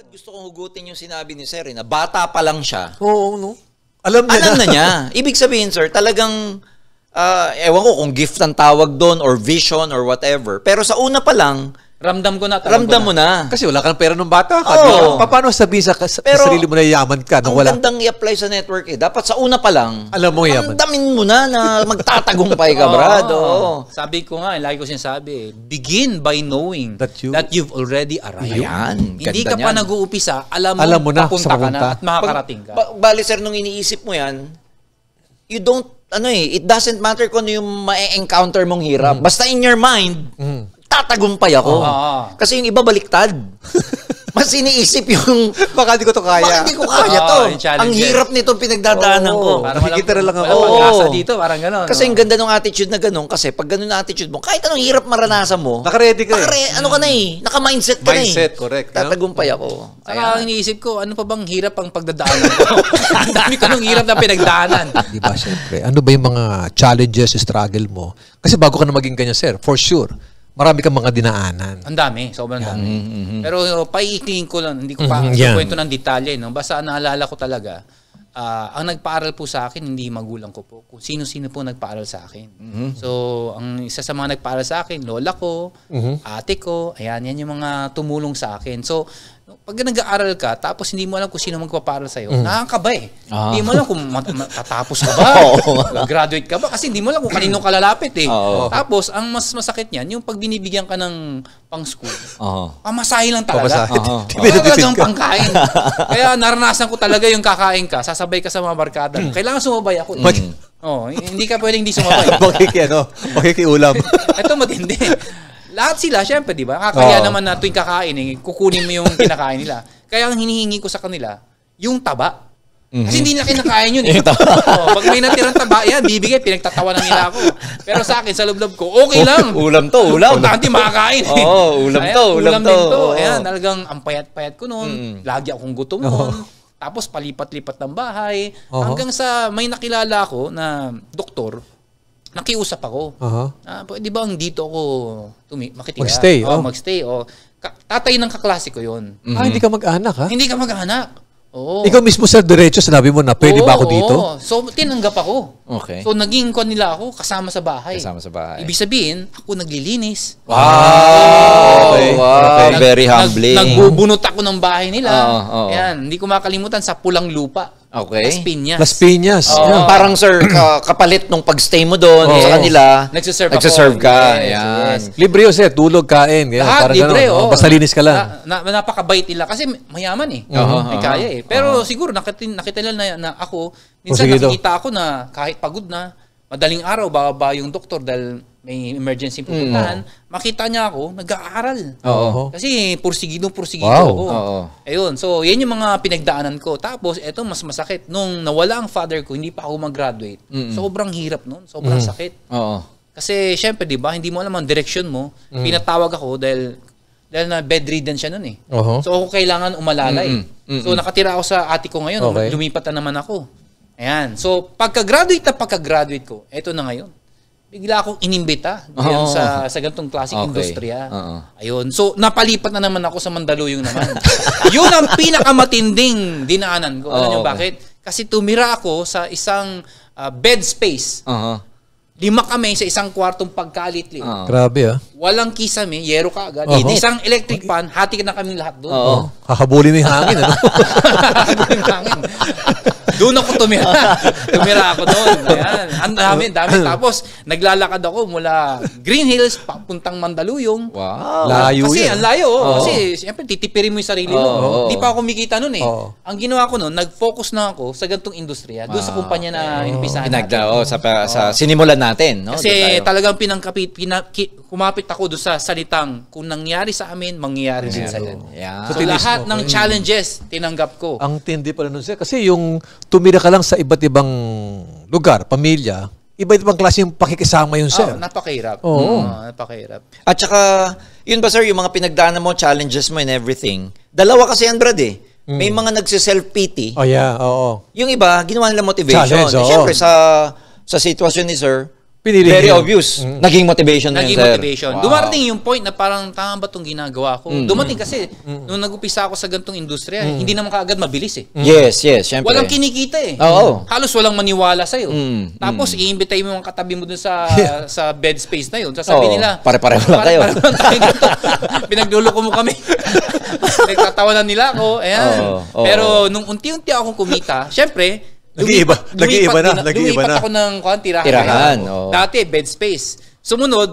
Brad, gusto kong hugutin yung sinabi ni Sir eh, na bata pa lang siya. Oo, no? Alam niya Alam na. na niya. Ibig sabihin, Sir, talagang, uh, ewan ko kung gift ang tawag doon or vision or whatever. Pero sa una pa lang, Ramdam ko na. Ramdam mo na. na. Kasi wala kang pera nung bata ka. Oh. paano sabihin sa, sa, Pero, sa sarili mo na yaman ka nung wala? Ang gandang i-apply sa network eh. Dapat sa una pa lang, alam mo yaman. Ramdamin mo na na magtatagumpay ka, oh, Brad. Oh. Sabi ko nga, eh, lagi ko sinasabi, eh, begin by knowing that, you, that you've already arrived. Yan, Hindi ka yan. pa nag-uupisa, alam mo, alam mo na, papunta ka na at makakarating ka. Ba- bali, sir, nung iniisip mo yan, you don't ano eh, it doesn't matter kung ano yung ma-encounter mong hirap. Mm. Basta in your mind, mm tatagumpay ako. Oo. Kasi yung iba baliktad. Mas iniisip yung, Baka di ko to kaya. Baka di ko kaya to? Oo, Ang hirap nitong pinagdadaanan ko. Oo, Parang walang- Nakikitira lang ako. Walang Oo. pag dito, parang gano'n. Kasi yung ganda ng attitude na ganun, kasi pag ganun na attitude mo, kahit anong hirap maranasan mo, Nakaredy ka eh. ano ka na eh, naka-mindset ka na eh. Mindset, correct, no? Tatagumpay ako. Saka ang iniisip ko, ano pa bang hirap ang pagdadaanan ko? ang dami ko nung hirap na pinagdaanan. Di ba, syempre? Ano ba yung mga challenges, struggle mo? Kasi bago ka na maging ganyan, sir, for sure, marami kang mga dinaanan. Ang dami, sobrang yeah. dami. Mm-hmm. mm-hmm. Pero uh, oh, paiikling ko lang, hindi ko pa mm-hmm. yeah. kwento ng detalye. No? Basta naalala ko talaga, uh, ang nagpaaral po sa akin, hindi magulang ko po. Kung sino-sino po nagpaaral sa akin. Mm-hmm. So, ang isa sa mga nagpaaral sa akin, lola ko, mm-hmm. ate ko, ayan, yan yung mga tumulong sa akin. So, pag nag-aaral ka, tapos hindi mo alam kung sino magpaparal sa'yo, mm. nakakaba eh. Ah. Hindi mo alam kung matatapos ka ba, graduate ka ba, kasi hindi mo alam kung kanino ka lalapit eh. Oh. Tapos, ang mas masakit niyan, yung pag binibigyan ka ng pang-school, oh. pamasahe lang talaga. Pamasahe. Oh. Wala talagang pangkain. Kaya naranasan ko talaga yung kakain ka, sasabay ka sa mga barkada. Mm. Kailangan sumabay ako. Mm. Oh, hindi ka pwedeng hindi sumabay. no? Makikiano, ulam? Ito matindi lahat sila, syempre, di ba? Kakaya oh. naman na tuwing kakain, eh, kukunin mo yung kinakain nila. Kaya ang hinihingi ko sa kanila, yung taba. Mm-hmm. Kasi mhm. hindi na kinakain yun. Eh. oh, pag may natirang taba, yan, bibigay, pinagtatawa na nila ako. Pero sa akin, sa loob-loob ko, okay lang. ulam to, ulam. Importante makakain. Oo, oh, ulam Ayan, to, ulam, to. Ulam to. Oh. Ayan, talagang ang payat-payat ko noon. mm Lagi akong gutom noon. Oh. Tapos palipat-lipat ng bahay. uh Hanggang sa may nakilala ako na doktor, nakiusap ako. Uh-huh. Ah, pwede ba ang dito ako tumi- makitira? Magstay. Oh, oh. Mag-stay. Oh. Ka- tatay ng kaklase ko yon. Mm-hmm. Ah, hindi ka mag-anak ha? Hindi ka mag-anak. Oo. Ikaw mismo sir, diretso, sinabi mo na pwede oo, ba ako dito? Oo. So, tinanggap ako. Okay. So, naging ko nila ako kasama sa bahay. Kasama sa bahay. Ibig sabihin, ako naglilinis. Wow! wow. Okay. Nag, Very humbling. Nag, nagbubunot ako ng bahay nila. Oh, oh. Yan. Hindi ko makalimutan sa pulang lupa. Okay. Las Piñas. Las Piñas. Oh. Yeah. Parang sir, ka, kapalit nung pagstay mo doon yes. sa kanila, nagsiserve, nagsiserve ka. Yes, Ayan. Yes. Libre yun, sir. Tulog, kain. Ganyan. Lahat, Parang libre. Ganun. Oh. Basta linis ka lang. Na, na, napakabait nila. Kasi mayaman eh. Uh-huh. May kaya eh. Pero uh-huh. siguro, nakita, nakita nila na, na ako, oh, minsan oh, nakikita ako na kahit pagod na, madaling araw, bababa yung doktor dahil may emergency hmm. pupuntahan, mm. makita niya ako, nag-aaral. Oo. Kasi pursigido, pursigido wow. ako. Oo. Ayun, so yan yung mga pinagdaanan ko. Tapos, eto mas masakit. Nung nawala ang father ko, hindi pa ako mag-graduate. Mm-mm. Sobrang hirap nun. Sobrang mm. sakit. Oo. Kasi syempre, di ba, hindi mo alam ang direction mo. Mm. Pinatawag ako dahil dahil na bedridden siya noon eh. Uh-huh. So ako kailangan umalalay. Mm-mm. Mm-mm. So nakatira ako sa ate ko ngayon, okay. lumipat na naman ako. Ayan. So pagka-graduate na pagka-graduate ko, eto na ngayon bigla akong inimbita diyan oh, sa sa ganitong klaseng okay. industriya. Uh-oh. Ayun. So napalipat na naman ako sa Mandaluyong naman. 'Yun ang pinakamatinding dinaanan ko. Alam oh, niyo okay. bakit? Kasi tumira ako sa isang uh, bed space. Uh-huh. Lima kami sa isang kwartong pagkalitli. Uh-huh. Grabe ah. Walang kisame, yero ka agad. Uh-huh. Isang electric fan, hati na kami lahat doon. Oo. Uh-huh. Hahabulin ng hangin. ano? ng hangin doon ako tumira. tumira ako doon. Ayan. Ang dami, dami. Tapos, naglalakad ako mula Green Hills papuntang Mandaluyong. Wow. Layo Kasi, yan. ang layo. Oh. Kasi, siyempre, titipirin mo yung sarili oh. mo. Hindi pa ako kumikita noon eh. Oh. Ang ginawa ko noon, nag-focus na ako sa gantong industriya. Doon sa kumpanya na oh. inumpisahan natin. Oh, sa, oh. sa sinimulan natin. No? Kasi talagang pinangkapit, pinaki, kumapit ako doon sa salitang, kung nangyari sa amin, mangyayari din sa yan. Yeah. So, so lahat ng challenges, tinanggap ko. Ang tindi pala nun siya. Kasi yung tumira ka lang sa iba't ibang lugar, pamilya, iba't ibang klase yung pakikisama yun, sir. Oh, napakahirap. Oo. Oh, napakahirap. At saka, yun ba sir, yung mga pinagdaanan mo, challenges mo and everything, dalawa kasi yan, Brad eh. Mm. May mga nagsiself-pity. Oh yeah, oo. Yung iba, ginawa nila motivation. Challenge, eh, oo. Siyempre, sa, sa sitwasyon ni sir, Pinili Very obvious. Mm. Naging motivation Naging yun, motivation. Wow. Dumarating yung point na parang tama ba itong ginagawa ko? Mm. Dumating kasi, mm. nung nag-upisa ako sa gantong industriya, mm. hindi naman kaagad mabilis eh. Mm. Yes, yes, syempre. Walang kinikita eh. Oo. Oh, Halos walang maniwala sa'yo. Mm. Tapos, mm. i mo yung katabi mo dun sa sa bed space na yun. Sasabi oh, nila, pare-pareho lang kayo. pare Pinagluloko mo kami. Nagtatawanan nila ako. Ayan. Oh, oh, Pero, nung unti-unti akong kumita, syempre, Nag-iiba, nag-iiba na, nag-iiba na. Lumipat ako ng kuwan, tirahan. Tirahan, oo. Dati, bed space. Sumunod,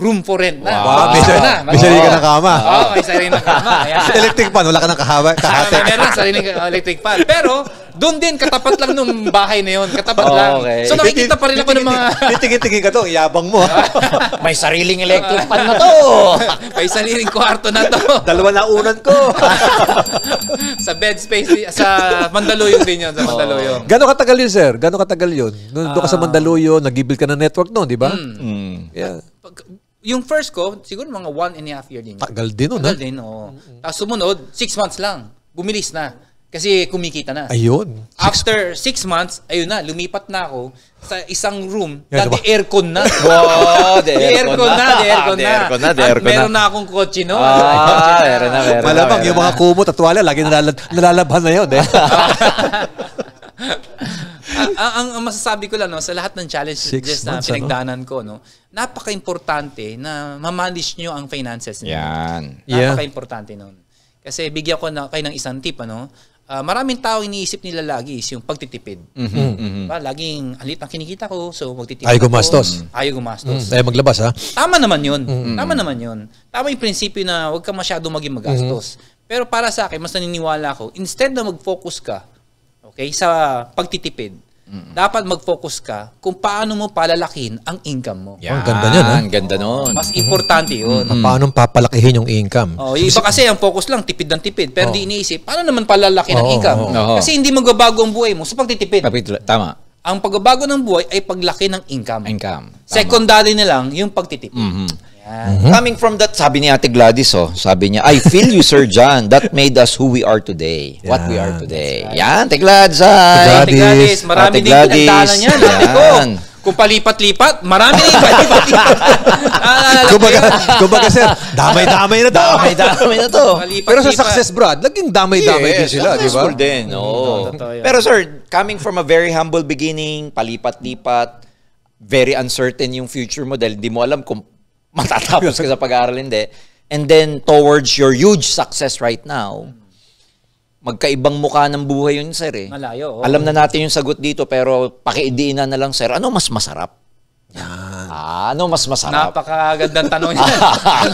room for rent na. Wow. wow. May, na. may sarili ka ng kama. Oo, oh, may sarili ng kama. Ayan. electric fan, wala ka ng kahaba, kahate. meron, sarili ng electric fan. Pero, doon din, katapat lang nung bahay na yun. Katapat oh, lang. Okay. So nakikita pa rin ako ng mga... Titigil-tigil ka to, yabang mo. May sariling electric fan na to. May sariling kwarto na to. Dalawa na unan ko. sa bed space, sa Mandaluyong din yun. Sa oh. Mandaluyong. Oh. Gano'ng katagal yun, sir? Gano'ng katagal yun? Noon doon ka sa ah. Mandaluyong, nag-build ka ng network noon, di ba? Mm. mm. Yeah. Yung first ko, siguro mga one and a half year din. Yun. Tagal din nun, Tagal din, oo. Oh. Mm-hmm. Tapos sumunod, six months lang. Bumilis na. Kasi kumikita na. Ayun. After six months, ayun na, lumipat na ako sa isang room. na diba? dati ba? aircon na. wow, the aircon, aircon na. The aircon na. The aircon na, the aircon na. Meron na akong kotse no. Ah, meron na, meron Malamang yung mga kumot at tuwala, lagi nalalab- nalalabhan na yun. Eh. ang, ang, ang masasabi ko lang no, sa lahat ng challenges Six na ano? pinagdaanan ko, no, napaka-importante na ma-manage nyo ang finances niyo. Yan. Napaka-importante noon. Kasi bigyan ko na kayo ng isang tip, ano? uh, maraming tao iniisip nila lagi is yung pagtitipid. Mm-hmm. mm Ba, diba? mhm. laging alit ang kinikita ko, so magtitipid Ayaw gumastos. Ako, mm. ayaw gumastos. Mm-hmm. Ayaw maglabas, ha? Tama naman yun. Mm-hmm. Tama naman yun. Tama yung prinsipyo na huwag ka masyado maging magastos. Mm-hmm. Pero para sa akin, mas naniniwala ako, instead na mag-focus ka okay, sa pagtitipid, Mm-mm. Dapat mag-focus ka kung paano mo palalakin ang income mo. Yan. ang ganda niyan, ha? Ah. Ang ganda noon. Mas importante 'yun. Mm-hmm. Paano papalakihin yung income? Oh, yung iba kasi ang focus lang tipid ng tipid, pero oh. hindi oh. iniisip paano naman palalakin oh, ang income. Oh, oh. Kasi hindi magbabago ang buhay mo sa pagtitipid. Tama ang pagbabago ng buhay ay paglaki ng income. Income. Tama. Secondary na lang yung pagtitipid. Mm-hmm mm-hmm. Coming from that, sabi ni Ate Gladys, oh, sabi niya, I feel you, Sir John. That made us who we are today. Yan. What we are today. Right. Yan, Ate Gladys. Ate Gladys. Marami Ate Gladys. din kinagdala niya. Yan. Kung palipat-lipat, marami na palipat-lipat. ah, kumbaga, kumbaga sir, damay-damay na to. damay-damay na to. Pero sa success, Brad, laging damay-damay yes, din sila, di ba? din, mm, oo. No. Pero sir, coming from a very humble beginning, palipat-lipat, very uncertain yung future mo dahil hindi mo alam kung matatapos ka sa pag-aaral, hindi. And then, towards your huge success right now, magkaibang mukha ng buhay yun, sir. Eh. Malayo. Oh. Alam na natin yung sagot dito, pero pakiidiin na, na lang, sir. Ano mas masarap? Yan. Ah, ano mas masarap? Napakagandang tanong yan.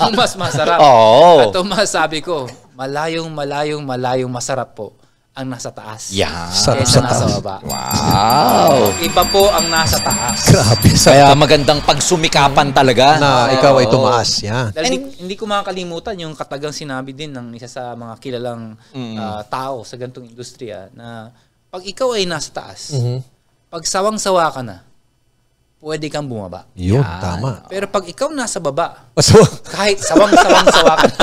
ano mas masarap? Oo. Oh. At masabi ko, malayong, malayong, malayong masarap po ang nasa taas. Yeah. Sarap kaysa sa nasa taas. baba. Wow. Iba po ang nasa taas. Grabe. Sa Kaya magandang pagsumikapan talaga. Na Oo. ikaw ay tumaas. Yeah. Dahil hindi, hindi ko makakalimutan yung katagang sinabi din ng isa sa mga kilalang mm. ah, tao sa gantong industriya na pag ikaw ay nasa taas, mm-hmm. pag sawang-sawa ka na, pwede kang bumaba. Yun, tama. Pero pag ikaw nasa baba, kahit sawang-sawang-sawa ka na,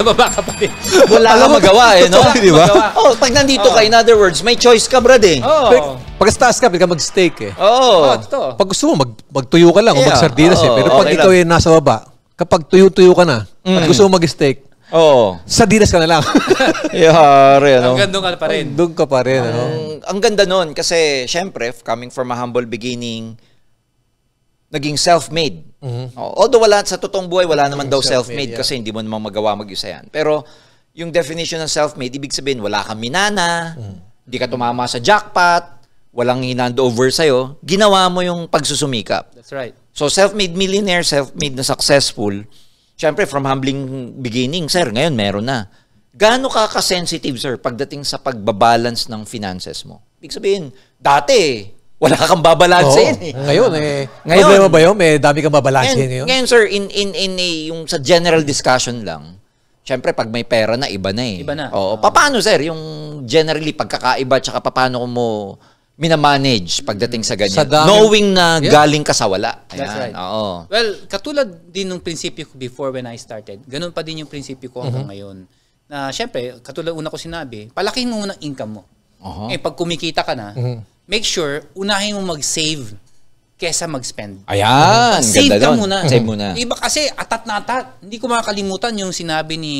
sa baba ka pa rin. Wala ka magawa eh, no? Sorry, di ba? Oh, pag nandito oh. ka, in other words, may choice ka, brad eh. Oh. Pag taas ka, pwede ka mag-steak eh. Oo. Oh. Oh, pag gusto mo, mag magtuyo ka lang yeah. o mag-sardinas eh. oh, eh. Pero pag okay ikaw lang. eh nasa baba, kapag tuyo-tuyo ka na, mm. at gusto mo mag-steak, Oo. Oh. Sa dinas ka na lang. Yari, ano? Ang doon ka pa rin. Doon ka pa rin, ano? Ang, ang ganda nun, kasi syempre, coming from a humble beginning, naging self-made. Mm-hmm. Although wala sa totoong buhay, wala naman daw self-made, self-made yeah. kasi hindi mo naman magawa mag-isa yan. Pero yung definition ng self-made, ibig sabihin wala kang minana, mm-hmm. hindi ka tumama sa jackpot, walang hinandover sa'yo, ginawa mo yung pagsusumikap. That's right. So self-made millionaire, self-made na successful, syempre from humbling beginning, sir, ngayon meron na. Gaano ka ka-sensitive, sir, pagdating sa pagbabalance ng finances mo? Ibig sabihin, dati, wala kang babalansin. Oo. Eh. Ngayon eh. Ngayon, problema ba yun? May dami kang babalansin ngayon. Ngayon sir, in, in, in a, yung sa general discussion lang, syempre pag may pera na, iba na eh. Iba na. Oo. Paano sir, yung generally pagkakaiba tsaka paano mo minamanage pagdating sa ganyan. Sa dami, knowing na yeah. galing ka sa wala. Ayan, That's right. Oo. Well, katulad din ng prinsipyo ko before when I started, ganun pa din yung prinsipyo ko hanggang mm-hmm. ngayon. Na syempre, katulad una ko sinabi, palakihin mo ng income mo. Uh-huh. Eh, pag kumikita ka na, mm-hmm make sure, unahin mo mag-save kesa mag-spend. Ayan, mm Save ganda ka muna. Save muna. Iba kasi atat na atat. Hindi ko makakalimutan yung sinabi ni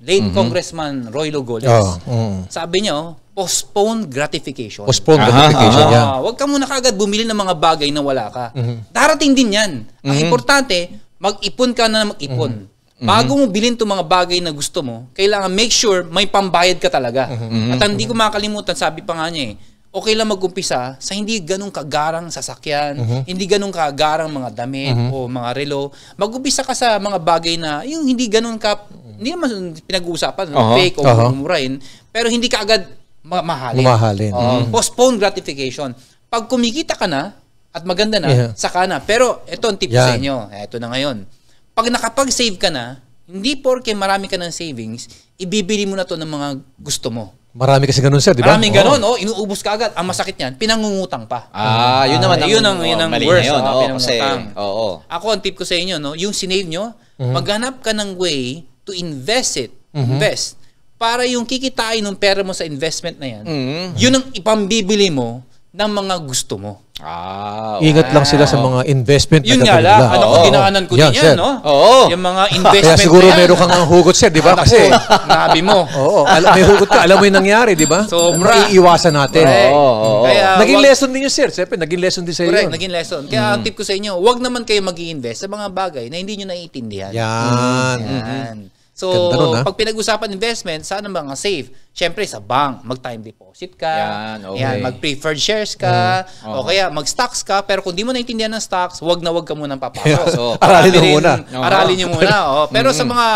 late mm-hmm. Congressman Roy Logoles. Oh, mm. Sabi niya, oh, postpone gratification. Postpone aha, gratification, aha. yeah. Huwag ka muna kagad bumili ng mga bagay na wala ka. Mm-hmm. Darating din yan. Mm-hmm. Ang importante, mag-ipon ka na mag-ipon. Mm-hmm. mm-hmm. Bago mo bilhin itong mga bagay na gusto mo, kailangan make sure may pambayad ka talaga. Mm-hmm. At hindi mm-hmm. ko makakalimutan, sabi pa nga niya eh, okay lang magumpisa sa hindi ganun kagarang sasakyan, mm-hmm. hindi ganun kagarang mga damit mm-hmm. o mga relo. Mag-umpisa ka sa mga bagay na yung hindi ganun ka hindi naman pinag-uusapan, uh-huh. fake o uh-huh. mumurahin, pero hindi ka agad mahalin. Mahalin. Uh, mm-hmm. Postpone gratification. Pag kumikita ka na at maganda na, yeah. saka na. Pero ito ang tip yeah. sa inyo. Ito na ngayon. Pag nakapag-save ka na, hindi porke marami ka ng savings, ibibili mo na to ng mga gusto mo. Marami kasi ganun, sir, di ba? Maraming ganun, oh. Inuubos ka agad. Ang masakit niyan, pinangungutang pa. Ah, yun naman. Ah, yun ang, yun ang, worst. Yun, oh, Kasi, oh, oh. Ako, ang tip ko sa inyo, no, yung sinave nyo, mm-hmm. maghanap ka ng way to invest it. Mm-hmm. Invest. Para yung kikitain ng pera mo sa investment na yan, mm-hmm. yun ang ipambibili mo ng mga gusto mo. Ah, wow. Ingat lang sila sa mga investment yun na Yun nga lang, ano oh, ginaanan ko yan, din yan, sir. no? Oo. Yung mga investment Kaya siguro na yan. meron kang hugot, sir, di ba? Kasi, nabi mo. Oo, may hugot ka, alam mo yung nangyari, di ba? Sobra. Iiwasan natin. Oo, oo, Kaya, naging wag, lesson din yun, sir. Siyempre, naging lesson din sa iyo. Correct, naging lesson. Kaya mm. ang tip ko sa inyo, huwag naman kayo mag invest sa mga bagay na hindi nyo naiintindihan. Yan. Mm. yan. So, nun, ah. pag pinag-usapan investment, saan ang mga safe? Siyempre, sa bank. Mag-time deposit ka. Yan, okay. yan mag-preferred shares ka. Mm, okay. O kaya, mag-stocks ka. Pero kung di mo naintindihan ng stocks, wag na wag ka munang papasok. so, aralin mo muna. Aralin nyo muna. Oh. Pero mm-hmm. sa mga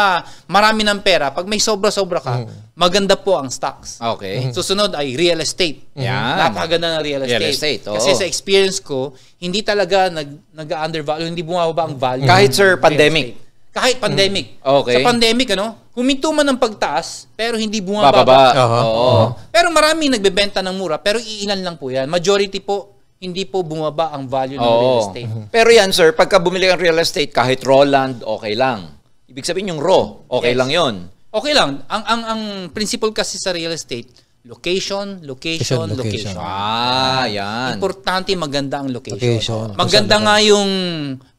marami ng pera, pag may sobra-sobra ka, mm. maganda po ang stocks. Okay. Mm-hmm. Susunod ay real estate. Yan. Mm-hmm. Napakaganda ng real estate. Real estate oh. Kasi sa experience ko, hindi talaga nag, nag-undervalue, hindi bumababa ang value. Mm-hmm. Kahit sir, pandemic. Estate. Kahit mm-hmm. pandemic. Okay. Sa pandemic, ano, huminto man ng pagtaas, pero hindi bumababa. Bababa. Uh-huh. Oo. Uh-huh. Pero maraming nagbebenta ng mura, pero iilan lang po yan. Majority po, hindi po bumaba ang value ng Oo. real estate. Mhm. Pero yan, sir, pagka bumili ng real estate, kahit raw land, okay lang. Ibig sabihin yung raw, okay yes. lang yon. Okay lang. Ang, ang, ang principle kasi sa real estate, Location, location, location. location. Ah, yan. Importante maganda ang location. location. Maganda nga yung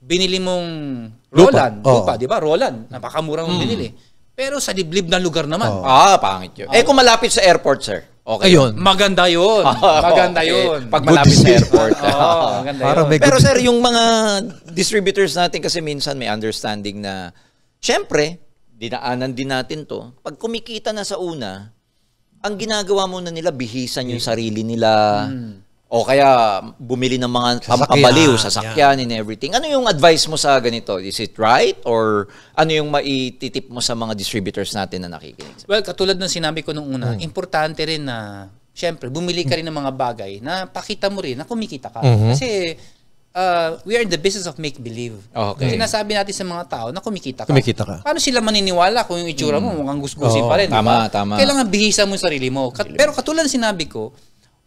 binili mong Roland. Lupa, lupa oh. di ba? Roland. Napakamura mong mm. binili. Pero sa liblib na lugar naman. Oh. Ah, pangit yun. Oh. Eh, kung malapit sa airport, sir. Okay. Ayun. Maganda yun. maganda yun. Pag malapit sa airport. oh, maganda Para yun. Pero sir, yung mga distributors natin kasi minsan may understanding na, syempre, dinaanan din natin to. Pag kumikita na sa una, ang ginagawa muna nila, bihisan yung sarili nila. Hmm o kaya bumili ng mga pampabaliw, sasakyan yeah. and everything. Ano yung advice mo sa ganito? Is it right? Or ano yung maititip mo sa mga distributors natin na nakikinig? Well, katulad ng sinabi ko nung una, mm. importante rin na syempre bumili ka rin ng mga bagay na pakita mo rin na kumikita ka. Mm-hmm. Kasi uh, we are in the business of make believe. Okay. Sinasabi natin sa mga tao na kumikita ka. Kumikita ka. Paano sila maniniwala kung yung itsura mm. mo hmm. mukhang gusgusin oh, pa rin? Tama, diba? tama. Kailangan bihisa mo yung sarili mo. Kat- pero katulad ng sinabi ko,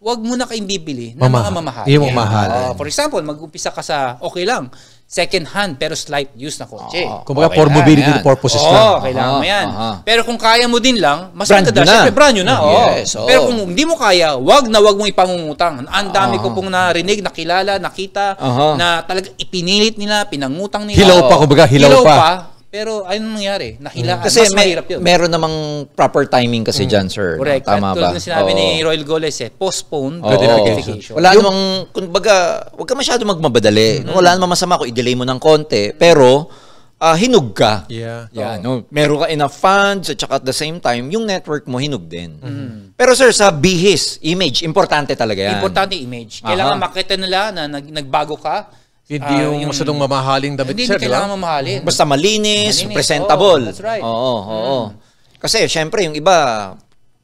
wag muna kayong bibili ng Mama, mga mamahal. Yung mamahal. Yeah. Uh, for example, mag-umpisa ka sa okay lang, second hand pero slight use na kotse. Oh, Kumbaga okay for mobility lang, purposes oh, lang. Oo, kailangan mo yan. Aha. Pero kung kaya mo din lang, mas brand maganda. Siyempre, brand nyo na. Yes, oh. Pero kung hindi mo kaya, wag na wag mong ipangungutang. Ang dami ko pong narinig, nakilala, nakita, Aha. na talaga ipinilit nila, pinangutang nila. Hilaw pa, kumbaga, hilaw, hilaw pa. pa pero ayun nangyari, nahilaan. Kasi mas may, mahirap yun. Meron namang proper timing kasi mm. dyan, sir. Correct. Tama At ba? Tulad sinabi Oo. ni Royal Goles, eh, postpone Oo. gratification. Wala yung, namang, kumbaga, huwag ka masyado magmabadali. Mm. Wala namang masama kung i-delay mo ng konti. Pero, uh, ah, hinug ka. Yeah. yeah no? Meron ka enough funds at saka at the same time, yung network mo hinug din. Mm-hmm. Pero sir, sa bihis, image, importante talaga yan. Importante image. Kailangan Aha. makita nila na nag- nagbago ka hindi uh, yung, masyadong mamahaling damit, hindi, sir, Hindi kailangan mamahalin. Basta malinis, malinis. presentable. Oh, that's right. Oo, oo, oo. Mm. Kasi, syempre, yung iba,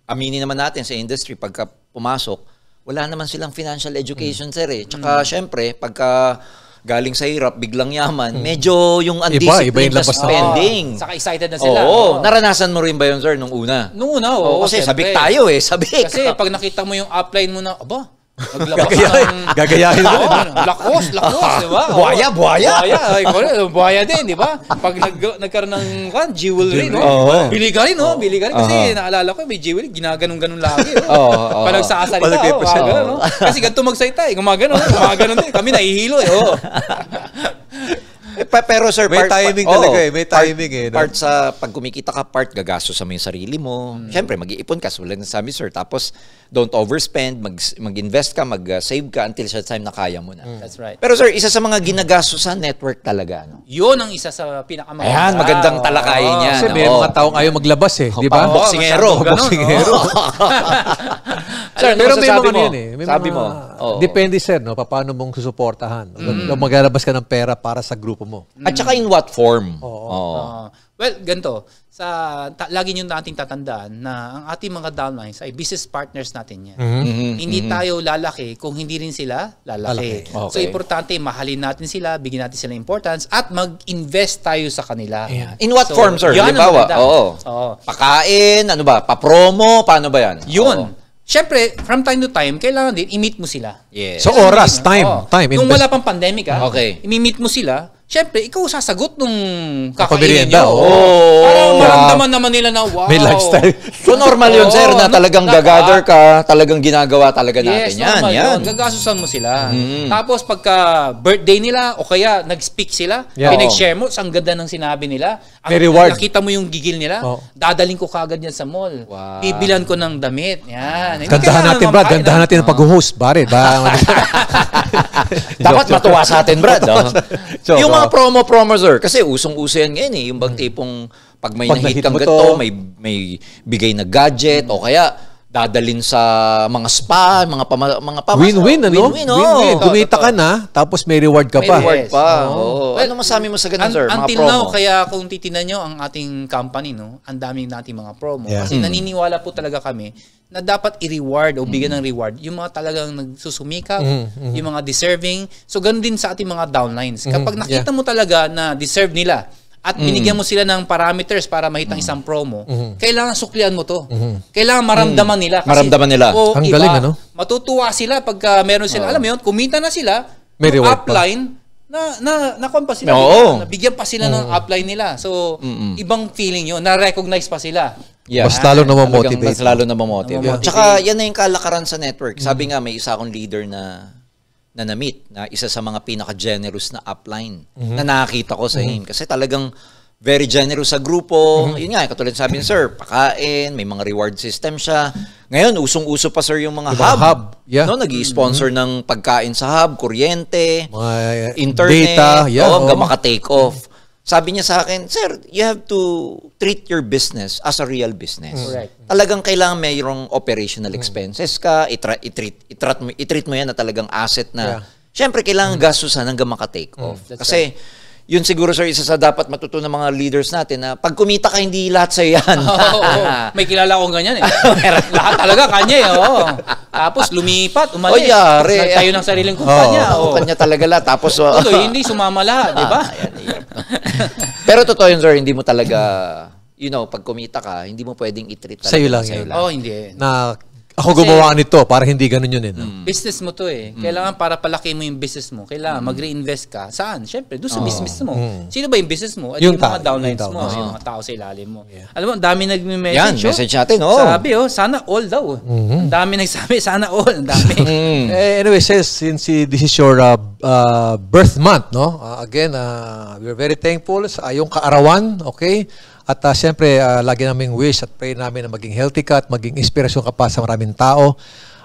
aminin naman natin sa industry, pagka pumasok, wala naman silang financial education, mm. sir, eh. Tsaka, mm. syempre, pagka galing sa hirap, biglang yaman, hmm. medyo yung undisciplined iba, iba yung labas na spending. Oh, saka excited na sila. Oo, oh. naranasan mo rin ba yun, sir, nung una? Nung una, oo. Oh, kasi okay, sabik tayo eh, sabik. Kasi pag nakita mo yung upline mo na, aba, Naglabas gagayahin, ng... gagayahin mo. Oh, lakos, lakos, di ba? Buhaya, buhaya. Buhaya, buhaya din, di ba? Pag nag, nagkaroon ng kan, jewelry, no? Oh, Bili ka rin, no? Bili ka rin. Kasi uh-huh. naalala ko, may jewelry, ginaganong-ganong lagi. No? Oh, oh, Pag nagsasalita, oh, oh, oh. No? Kasi ganito magsalita, eh. Gumagano, gumagano din. Kami nahihilo, eh. Oh. Eh, pero sir, may part, timing pa, talaga oh, eh. May timing part, eh. No? Part sa, pag kumikita ka, part gagastos sa mo yung sarili mo. Hmm. Siyempre, mag-iipon ka. So, wala na sabi, sir. Tapos, don't overspend. Mag, mag-invest ka, mag-save ka until sa time na kaya mo na. Hmm. That's right. Pero sir, isa sa mga ginagastos sa network talaga. No? Yun ang isa sa pinakamaganda. Ayan, magandang ah, talakay oh, niya. Kasi no? may oh. mga taong ayaw maglabas eh. Di ba? Oh, boksingero. Boksingero. sir, pero may mga mo? Ano yan eh. May sabi mga, mo. Oh. Depende sir, no? paano mong susuportahan. Mm. Maglalabas ka ng pera para sa grupo mo. At mm. saka in what form? Oo. Oo. Uh, well, ganito. Sa, ta, lagi nyo nating tatandaan na ang ating mga downlines ay business partners natin yan. Mm-hmm. mm-hmm. Hindi mm-hmm. tayo lalaki kung hindi rin sila lalaki. lalaki. Okay. So, importante, mahalin natin sila, bigyan natin sila importance, at mag-invest tayo sa kanila. Yeah. In what so, form, sir? Yan Halimbawa, oo. oo. Pakain, ano ba? Pa-promo, paano ba yan? Yun. Oo. Siyempre, from time to time, kailangan din i-meet mo sila. Yes. So, oras, time, oh. time. Kung wala pang pandemic, ah, okay. i-meet mo sila, Siyempre, ikaw sasagot nung kakainin nyo. Oh. oh. Parang maramdaman naman nila na, wow. May lifestyle. so normal yun, oh, sir, na talagang na, gagather ka, talagang ginagawa talaga yes, natin. Yes, normal yan. yun. Gagasusan mo sila. Mm. Tapos pagka birthday nila, o kaya nag-speak sila, yeah. pinag-share mo, ang ganda ng sinabi nila. Ang, May reward. Nakita mo yung gigil nila, oh. dadaling ko kagad yan sa mall. Wow. Bibilan ko ng damit. Yan. Gandahan natin, Brad. Gandahan natin ang pag-host. Bari, ba? Dapat matuwa sa atin, Brad. No? yung mga promo-promo, oh. sir. Kasi usong-uso yan ngayon eh. Yung bang hmm. tipong pag may pag nahit kang ganito, may, may bigay na gadget, mm. o kaya dadalin sa mga spa, mga pama, mga pama, Win-win, ano? Win-win, oh. win-win. Kumita ka na, tapos may reward ka may pa. May reward yes. pa. Oh. Well, ano masabi mo sa ganun, un- sir? Mga until promo. now, kaya kung titinan nyo ang ating company, no, ang daming nating mga promo. Yeah. Kasi mm. naniniwala po talaga kami na dapat i-reward o bigyan hmm. ng reward yung mga talagang nagsusumikap, mm. mm. yung mga deserving. So, ganun din sa ating mga downlines. Kapag hmm. nakita yeah. mo talaga na deserve nila, at mm. binigyan mo sila ng parameters para mahitang mm. isang promo, mm-hmm. kailangan suklian mo to. mm Kailangan maramdaman mm. nila. Kasi maramdaman nila. Ang iba, galing, ano? Matutuwa sila pagka meron sila, uh, alam mo yun, kumita na sila, may upline, pa. na na nakon pa sila, Oo. Diba? nabigyan pa sila mm. ng mm-hmm. upline nila. So, Mm-mm. ibang feeling yun, na-recognize pa sila. Yeah. Mas lalo na mamotivate. Mas lalo na mamotivate. Yeah. Tsaka yan na yung kalakaran sa network. Sabi nga, may isa akong leader na na na-meet na isa sa mga pinaka-generous na upline mm-hmm. na nakakita ko sa mm-hmm. him. Kasi talagang very generous sa grupo. Mm-hmm. Yun nga, katulad sabi ni Sir, pakain, may mga reward system siya. Ngayon, usong-uso pa Sir yung mga diba, hub. hub. Yeah. No, nag-sponsor mm-hmm. ng pagkain sa hub, kuryente, mga, eh, internet, data, yeah, oh, oh. maka-take off. Sabi niya sa akin, Sir, you have to treat your business as a real business. Mm. Correct. Talagang kailangan mayroong operational expenses ka, itreat, itreat, itreat, mo, itreat mo yan na talagang asset na yeah. Siyempre, kailangan mm. gastusan hanggang maka-take mm. off. Mm. Kasi right yun siguro sir isa sa dapat matutunan ng mga leaders natin na pag kumita ka hindi lahat sa yan. oh, oh, oh. May kilala akong ganyan eh. lahat talaga kanya eh. Oh. Tapos lumipat, umalis. Oh, yari. Tayo ng sariling kumpanya. Oh, oh. Kanya talaga lahat. Tapos, oh. Tuloy, hindi sumama lahat, di ba? Ah, Pero totoo yun sir, hindi mo talaga you know, pag kumita ka, hindi mo pwedeng i-treat talaga. Sa'yo lang sa'yo Lang. Oh, hindi. Na ako Kasi, gumawa nito para hindi ganun yun eh. No? Mm. Business mo to eh. Mm. Kailangan para palaki mo yung business mo. Kailangan mm. mag-reinvest ka. Saan? Siyempre, doon sa oh. business mo. Mm. Sino ba yung business mo? At yung, yung mga downlines yung mo. Oh. Yung mga tao sa ilalim mo. Yeah. Alam mo, ang dami nag-message. Yan, oh. message natin. Oh. Sabi oh, sana all daw. Mm-hmm. Ang dami nagsabi, sana all. Ang dami. mm. eh, anyway, says, since this is your uh, uh, birth month, no? Uh, again, uh, we're very thankful sa iyong kaarawan, okay? At uh, siyempre, uh, lagi naming wish at pray namin na maging healthy ka at maging inspirasyon ka pa sa maraming tao.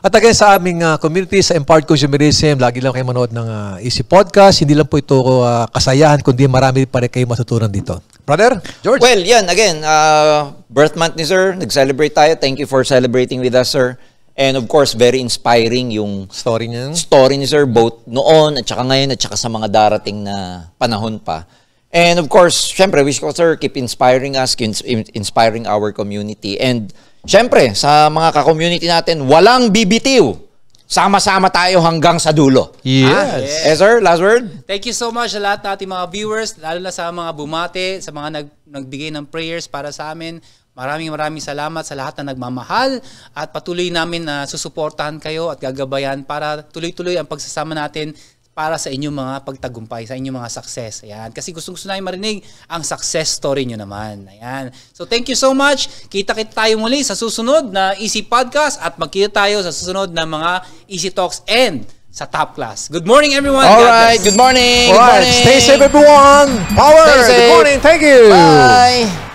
At again, sa aming uh, community, sa Empowered Consumerism, lagi lang kayo manood ng uh, Easy Podcast. Hindi lang po ito uh, kasayahan, kundi marami pa rin kayo matutunan dito. Brother, George? Well, yan, again, uh, birth month ni sir. Nag-celebrate tayo. Thank you for celebrating with us, sir. And of course, very inspiring yung story niya. Story ni sir, both noon at saka ngayon at saka sa mga darating na panahon pa. And of course, syempre, wish ko sir, keep inspiring us, keep inspiring our community. And syempre, sa mga ka-community natin, walang bibitiw. Sama-sama tayo hanggang sa dulo. Yes. Ah, yes. Eh, sir, last word? Thank you so much sa lahat nating mga viewers, lalo na sa mga bumate, sa mga nag nagbigay ng prayers para sa amin. Maraming maraming salamat sa lahat na nagmamahal at patuloy namin na susuportahan kayo at gagabayan para tuloy-tuloy ang pagsasama natin para sa inyong mga pagtagumpay, sa inyong mga success. Ayan. Kasi gusto gusto namin marinig ang success story nyo naman. Ayan. So thank you so much. Kita-kita tayo muli sa susunod na Easy Podcast at magkita tayo sa susunod na mga Easy Talks and sa top class. Good morning everyone. All God right. Bless. Good morning. All right. Good morning. Stay safe everyone. Power. Stay safe. Good morning. Thank you. Bye.